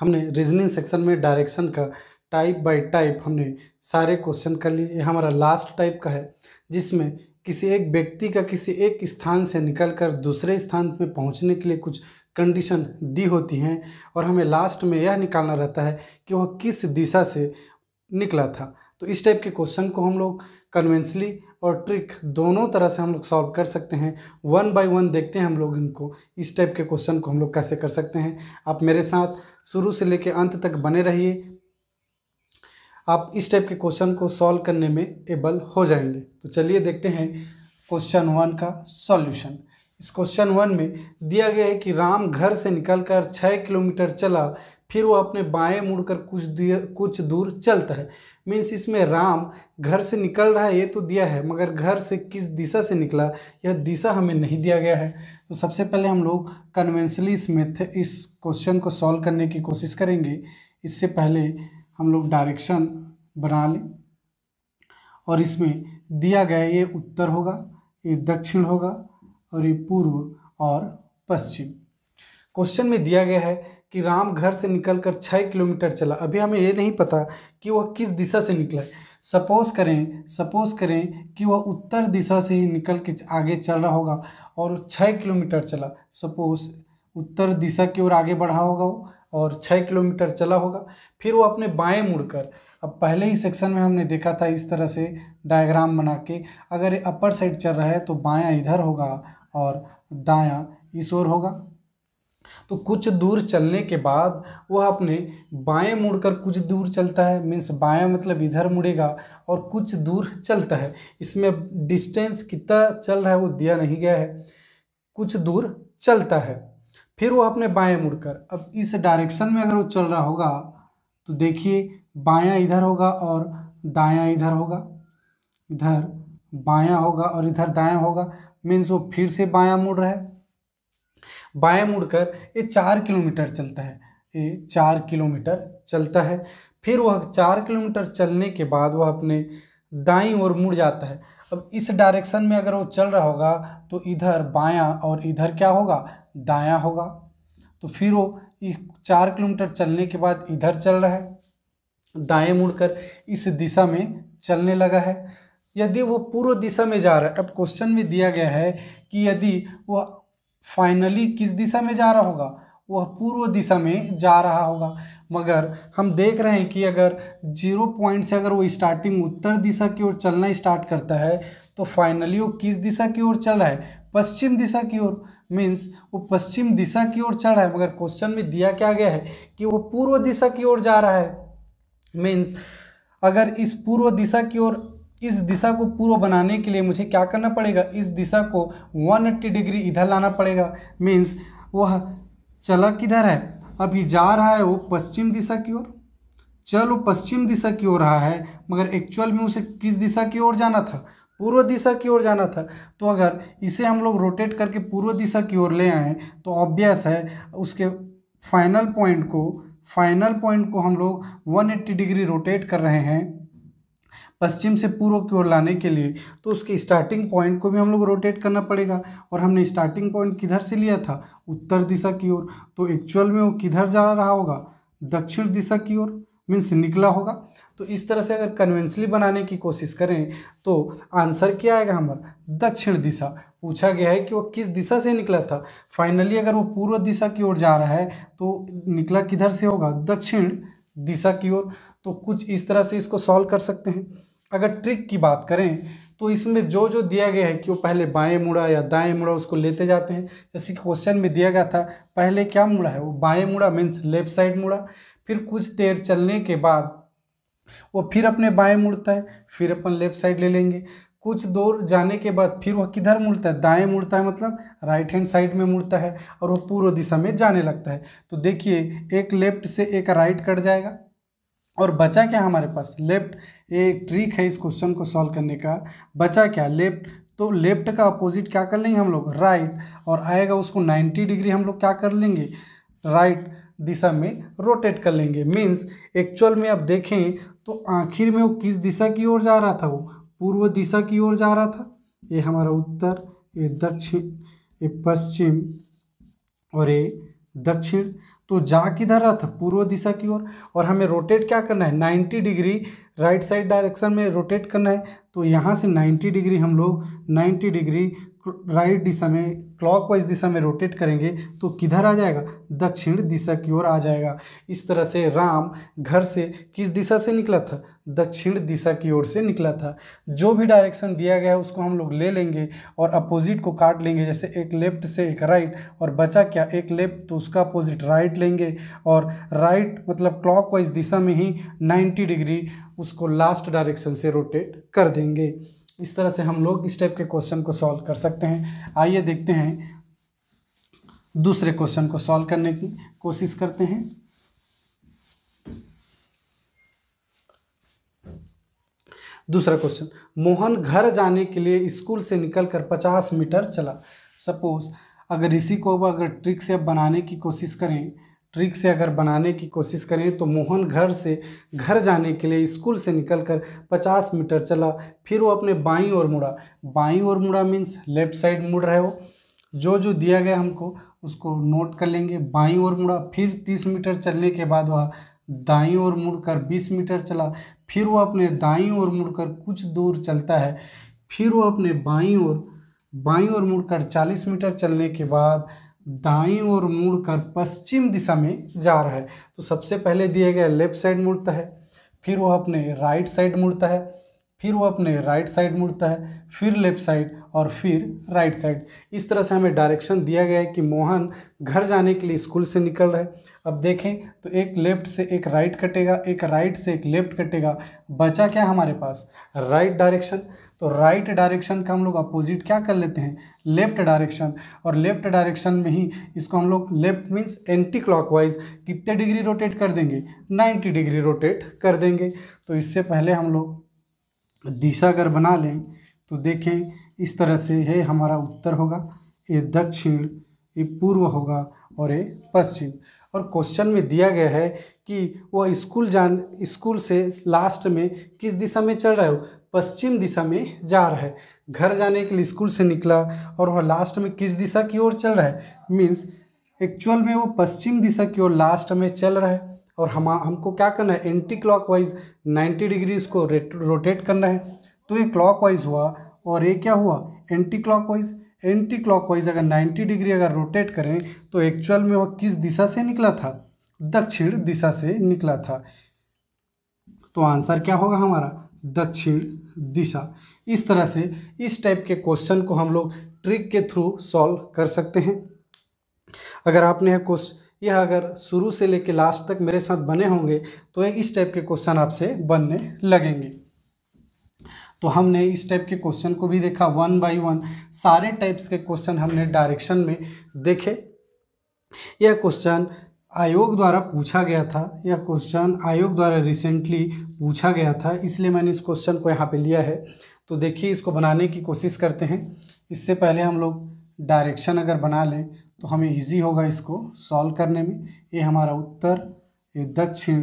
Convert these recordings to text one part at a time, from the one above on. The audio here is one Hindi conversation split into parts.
हमने रीजनिंग सेक्शन में डायरेक्शन का टाइप बाय टाइप हमने सारे क्वेश्चन कर लिए ये हमारा लास्ट टाइप का है जिसमें किसी एक व्यक्ति का किसी एक स्थान से कर दूसरे स्थान में पहुँचने के लिए कुछ कंडीशन दी होती हैं और हमें लास्ट में यह निकालना रहता है कि वह किस दिशा से निकला था तो इस टाइप के क्वेश्चन को हम लोग कन्वेंसली और ट्रिक दोनों तरह से हम लोग सॉल्व कर सकते हैं वन बाय वन देखते हैं हम लोग इनको इस टाइप के क्वेश्चन को हम लोग कैसे कर सकते हैं आप मेरे साथ शुरू से लेकर अंत तक बने रहिए आप इस टाइप के क्वेश्चन को सॉल्व करने में एबल हो जाएंगे तो चलिए देखते हैं क्वेश्चन वन का सॉल्यूशन इस क्वेश्चन वन में दिया गया है कि राम घर से निकलकर छः किलोमीटर चला फिर वो अपने बाएं मुड़कर कुछ कुछ दूर चलता है मीन्स इसमें राम घर से निकल रहा है ये तो दिया है मगर घर से किस दिशा से निकला यह दिशा हमें नहीं दिया गया है तो सबसे पहले हम लोग कन्वेंसली इस मेथ इस क्वेश्चन को सॉल्व करने की कोशिश करेंगे इससे पहले हम लोग डायरेक्शन बना लें और इसमें दिया गया ये उत्तर होगा ये दक्षिण होगा और ये पूर्व और पश्चिम क्वेश्चन में दिया गया है कि राम घर से निकलकर छः किलोमीटर चला अभी हमें ये नहीं पता कि वह किस दिशा से निकला सपोज करें सपोज करें कि वह उत्तर दिशा से ही निकल के आगे चल रहा होगा और छः किलोमीटर चला सपोज उत्तर दिशा की ओर आगे बढ़ा होगा वो और छः किलोमीटर चला होगा फिर वो अपने बाएं मुड़कर अब पहले ही सेक्शन में हमने देखा था इस तरह से डायग्राम बना के अगर अपर साइड चल रहा है तो बायां इधर होगा और दायां इस ओर होगा तो कुछ दूर चलने के बाद वह अपने बाएं मुड़कर कुछ दूर चलता है मीन्स बाएं मतलब इधर मुड़ेगा और कुछ दूर चलता है इसमें डिस्टेंस कितना चल रहा है वो दिया नहीं गया है कुछ दूर चलता है फिर वह अपने बाएं मुड़कर अब इस डायरेक्शन में अगर वो चल रहा होगा तो देखिए बायां इधर होगा और दायां इधर होगा इधर बायां होगा और इधर दायां होगा मीन्स वो फिर से बायां मुड़ रहा है बाएं मुड़कर ये चार किलोमीटर चलता है ये चार किलोमीटर चलता है फिर वह चार किलोमीटर चलने के बाद वह अपने दाई ओर मुड़ जाता है अब इस डायरेक्शन में अगर वो चल रहा होगा तो इधर बायां और इधर क्या होगा दायां होगा तो फिर वो चार किलोमीटर चलने के बाद इधर चल रहा है दाएं मुड़कर इस दिशा में चलने लगा है यदि वो पूर्व दिशा में जा रहा है अब क्वेश्चन में दिया गया है कि यदि वह फाइनली किस दिशा में जा रहा होगा वह पूर्व दिशा में जा रहा होगा मगर हम देख रहे हैं कि अगर जीरो पॉइंट से अगर वो स्टार्टिंग उत्तर दिशा की ओर चलना स्टार्ट करता है तो फाइनली वो किस दिशा की ओर चल रहा है पश्चिम दिशा की ओर मीन्स वो पश्चिम दिशा की ओर चल रहा है मगर क्वेश्चन में दिया क्या गया है कि वो पूर्व दिशा की ओर जा रहा है मीन्स अगर इस पूर्व दिशा की ओर इस दिशा को पूर्व बनाने के लिए मुझे क्या करना पड़ेगा इस दिशा को 180 डिग्री इधर लाना पड़ेगा मीन्स वह चला किधर है अभी जा रहा है वो पश्चिम दिशा की ओर चल वो पश्चिम दिशा की ओर रहा है मगर एक्चुअल में उसे किस दिशा की ओर जाना था पूर्व दिशा की ओर जाना था तो अगर इसे हम लोग रोटेट करके पूर्व दिशा की ओर ले आए तो ऑब्वियस है उसके फाइनल पॉइंट को फाइनल पॉइंट को हम लोग 180 डिग्री रोटेट कर रहे हैं पश्चिम से पूर्व की ओर लाने के लिए तो उसके स्टार्टिंग पॉइंट को भी हम लोग रोटेट करना पड़ेगा और हमने स्टार्टिंग पॉइंट किधर से लिया था उत्तर दिशा की ओर तो एक्चुअल में वो किधर जा रहा होगा दक्षिण दिशा की ओर मीन्स निकला होगा तो इस तरह से अगर कन्वेंसली बनाने की कोशिश करें तो आंसर क्या आएगा हमारा दक्षिण दिशा पूछा गया है कि वो किस दिशा से निकला था फाइनली अगर वो पूर्व दिशा की ओर जा रहा है तो निकला किधर से होगा दक्षिण दिशा की ओर तो कुछ इस तरह से इसको सॉल्व कर सकते हैं अगर ट्रिक की बात करें तो इसमें जो जो दिया गया है कि वो पहले बाएं मुड़ा या दाएं मुड़ा उसको लेते जाते हैं जैसे कि क्वेश्चन में दिया गया था पहले क्या मुड़ा है वो बाएं मुड़ा मीन्स लेफ्ट साइड मुड़ा फिर कुछ देर चलने के बाद वो फिर अपने बाएं मुड़ता है फिर अपन लेफ्ट साइड ले लेंगे कुछ दूर जाने के बाद फिर वह किधर मुड़ता है दाएं मुड़ता है मतलब राइट हैंड साइड में मुड़ता है और वो पूर्व दिशा में जाने लगता है तो देखिए एक लेफ्ट से एक राइट कट जाएगा और बचा क्या हमारे पास लेफ्ट एक ट्रिक है इस क्वेश्चन को सॉल्व करने का बचा क्या लेफ्ट तो लेफ्ट का अपोजिट क्या कर लेंगे हम लोग राइट और आएगा उसको 90 डिग्री हम लोग क्या कर लेंगे राइट दिशा में रोटेट कर लेंगे मीन्स एक्चुअल में आप देखें तो आखिर में वो किस दिशा की ओर जा रहा था वो पूर्व दिशा की ओर जा रहा था ये हमारा उत्तर ये दक्षिण ये पश्चिम और ये दक्षिण तो जा किधर रहा था पूर्व दिशा की ओर और, हमें रोटेट क्या करना है 90 डिग्री राइट साइड डायरेक्शन में रोटेट करना है तो यहाँ से 90 डिग्री हम लोग 90 डिग्री राइट दिशा में क्लॉकवाइज दिशा में रोटेट करेंगे तो किधर आ जाएगा दक्षिण दिशा की ओर आ जाएगा इस तरह से राम घर से किस दिशा से निकला था दक्षिण दिशा की ओर से निकला था जो भी डायरेक्शन दिया गया है उसको हम लोग ले लेंगे और अपोजिट को काट लेंगे जैसे एक लेफ्ट से एक राइट और बचा क्या एक लेफ्ट तो उसका अपोजिट राइट लेंगे और राइट मतलब क्लॉकवाइज दिशा में ही 90 डिग्री उसको लास्ट डायरेक्शन से रोटेट कर देंगे इस तरह से हम लोग इस टाइप के क्वेश्चन को सॉल्व कर सकते हैं आइए देखते हैं दूसरे क्वेश्चन को सॉल्व करने की कोशिश करते हैं दूसरा क्वेश्चन मोहन घर जाने के लिए स्कूल से निकलकर पचास मीटर चला सपोज अगर इसी को अगर ट्रिक से बनाने की कोशिश करें ट्रिक से अगर बनाने की कोशिश करें तो मोहन घर से घर जाने के लिए स्कूल से निकलकर 50 मीटर चला फिर वो अपने बाईं ओर मुड़ा बाईं ओर मुड़ा मीन्स लेफ्ट साइड मुड़ रहे हो जो जो दिया गया हमको उसको नोट कर लेंगे बाईं ओर मुड़ा फिर 30 मीटर चलने के बाद वह दाईं ओर मुड़कर 20 मीटर चला फिर वो अपने दाईं ओर मुड़कर कुछ दूर चलता है फिर वो अपने बाईं ओर बाईं ओर मुड़कर 40 मीटर चलने के बाद दाई ओर मुड़कर पश्चिम दिशा में जा रहा है तो सबसे पहले दिए गए लेफ्ट साइड मुड़ता है फिर वह अपने राइट साइड मुड़ता है फिर वह अपने राइट साइड मुड़ता है फिर लेफ्ट साइड और फिर राइट साइड इस तरह से हमें डायरेक्शन दिया गया है कि मोहन घर जाने के लिए स्कूल से निकल रहे अब देखें तो एक लेफ्ट से एक राइट कटेगा एक राइट से एक लेफ्ट कटेगा बचा क्या हमारे पास राइट डायरेक्शन तो राइट right डायरेक्शन का हम लोग अपोजिट क्या कर लेते हैं लेफ्ट डायरेक्शन और लेफ्ट डायरेक्शन में ही इसको हम लोग लेफ्ट मीन्स एंटी क्लॉकवाइज कितने डिग्री रोटेट कर देंगे 90 डिग्री रोटेट कर देंगे तो इससे पहले हम लोग दिशा अगर बना लें तो देखें इस तरह से ये हमारा उत्तर होगा ये दक्षिण ये पूर्व होगा और ये पश्चिम और क्वेश्चन में दिया गया है कि वह स्कूल जान स्कूल से लास्ट में किस दिशा में चल रहे हो पश्चिम दिशा में जा रहा है घर जाने के लिए स्कूल से निकला और वह लास्ट में किस दिशा की ओर चल रहा है मीन्स एक्चुअल में वो पश्चिम दिशा की ओर लास्ट में चल रहा है और हम हमको क्या करना है anti clockwise ninety degree इसको रोटेट करना है तो ये क्लॉक वाइज हुआ और ये क्या हुआ anti clockwise anti clockwise अगर नाइन्टी डिग्री अगर रोटेट करें तो एक्चुअल में वह किस दिशा से निकला था दक्षिण दिशा से निकला था तो आंसर क्या होगा हमारा दक्षिण दिशा इस तरह से इस टाइप के क्वेश्चन को हम लोग ट्रिक के थ्रू सॉल्व कर सकते हैं अगर आपने यह क्वेश्चन यह अगर शुरू से लेकर लास्ट तक मेरे साथ बने होंगे तो इस टाइप के क्वेश्चन आपसे बनने लगेंगे तो हमने इस टाइप के क्वेश्चन को भी देखा वन बाई वन सारे टाइप्स के क्वेश्चन हमने डायरेक्शन में देखे यह क्वेश्चन आयोग द्वारा पूछा गया था यह क्वेश्चन आयोग द्वारा रिसेंटली पूछा गया था इसलिए मैंने इस क्वेश्चन को यहाँ पे लिया है तो देखिए इसको बनाने की कोशिश करते हैं इससे पहले हम लोग डायरेक्शन अगर बना लें तो हमें इजी होगा इसको सॉल्व करने में ये हमारा उत्तर ये दक्षिण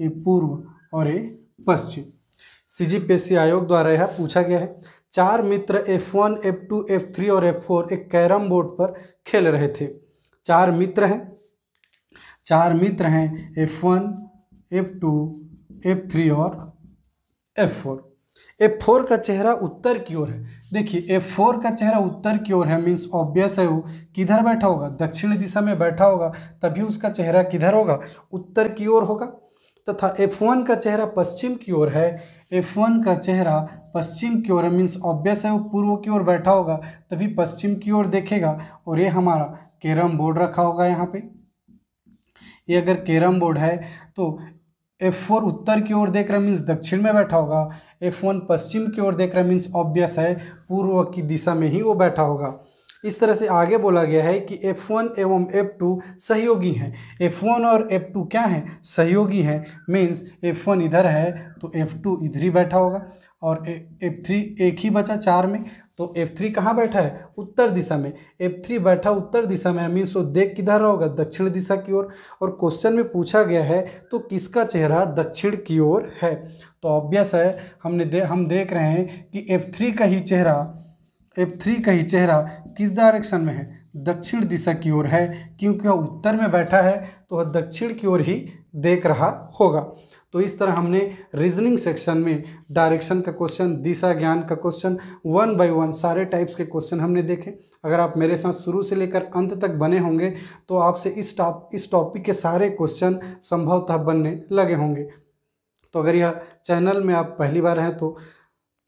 ये पूर्व और ये पश्चिम सी जी पी एस सी आयोग द्वारा यह पूछा गया है चार मित्र F one F two F three और एफ फोर एक कैरम बोर्ड पर खेल रहे थे चार मित्र हैं चार मित्र हैं F one F two F three और एफ फोर एफ फोर का चेहरा उत्तर की ओर है देखिए एफ फोर का चेहरा उत्तर की ओर है मीन्स ऑब्वियस है वो किधर बैठा होगा दक्षिण दिशा में बैठा होगा तभी उसका चेहरा किधर होगा उत्तर की ओर होगा तथा एफ वन का चेहरा पश्चिम की ओर है एफ वन का चेहरा पश्चिम की ओर है मीन्स ऑब्वियस है वो पूर्व की ओर बैठा होगा तभी पश्चिम की ओर देखेगा और ये हमारा कैरम बोर्ड रखा होगा यहाँ पर ये अगर कैरम बोर्ड है तो एफ फोर उत्तर की ओर देख रहा मीन्स दक्षिण में बैठा होगा एफ वन पश्चिम की ओर देख रहा मीन्स ऑब्वियस है पूर्व की दिशा में ही वो बैठा होगा इस तरह से आगे बोला गया है कि F1 एवं टू सहयोगी हैं F1 और F2 क्या हैं सहयोगी हैं मीन्स F1 इधर है तो F2 इधर ही बैठा होगा और F3 एक ही बचा चार में तो एफ थ्री कहाँ बैठा है उत्तर दिशा में एफ थ्री बैठा उत्तर दिशा में मीन्स वो देख किधर होगा दक्षिण दिशा की ओर और, क्वेश्चन में पूछा गया है तो किसका चेहरा दक्षिण की ओर है तो ऑब्वियस है हमने दे, हम देख रहे हैं कि एफ थ्री का ही चेहरा एफ थ्री का ही चेहरा किस डायरेक्शन में है दक्षिण दिशा की ओर है क्योंकि वह उत्तर में बैठा है तो वह दक्षिण की ओर ही देख रहा होगा तो इस तरह हमने रीजनिंग सेक्शन में डायरेक्शन का क्वेश्चन दिशा ज्ञान का क्वेश्चन वन बाय वन सारे टाइप्स के क्वेश्चन हमने देखे अगर आप मेरे साथ शुरू से लेकर अंत तक बने होंगे तो आपसे इस टॉप इस टॉपिक के सारे क्वेश्चन संभवतः बनने लगे होंगे तो अगर यह चैनल में आप पहली बार हैं तो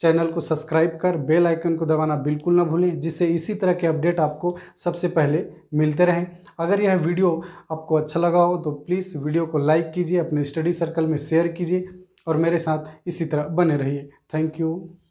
चैनल को सब्सक्राइब कर बेल आइकन को दबाना बिल्कुल ना भूलें जिससे इसी तरह के अपडेट आपको सबसे पहले मिलते रहें अगर यह वीडियो आपको अच्छा लगा हो तो प्लीज़ वीडियो को लाइक कीजिए अपने स्टडी सर्कल में शेयर कीजिए और मेरे साथ इसी तरह बने रहिए थैंक यू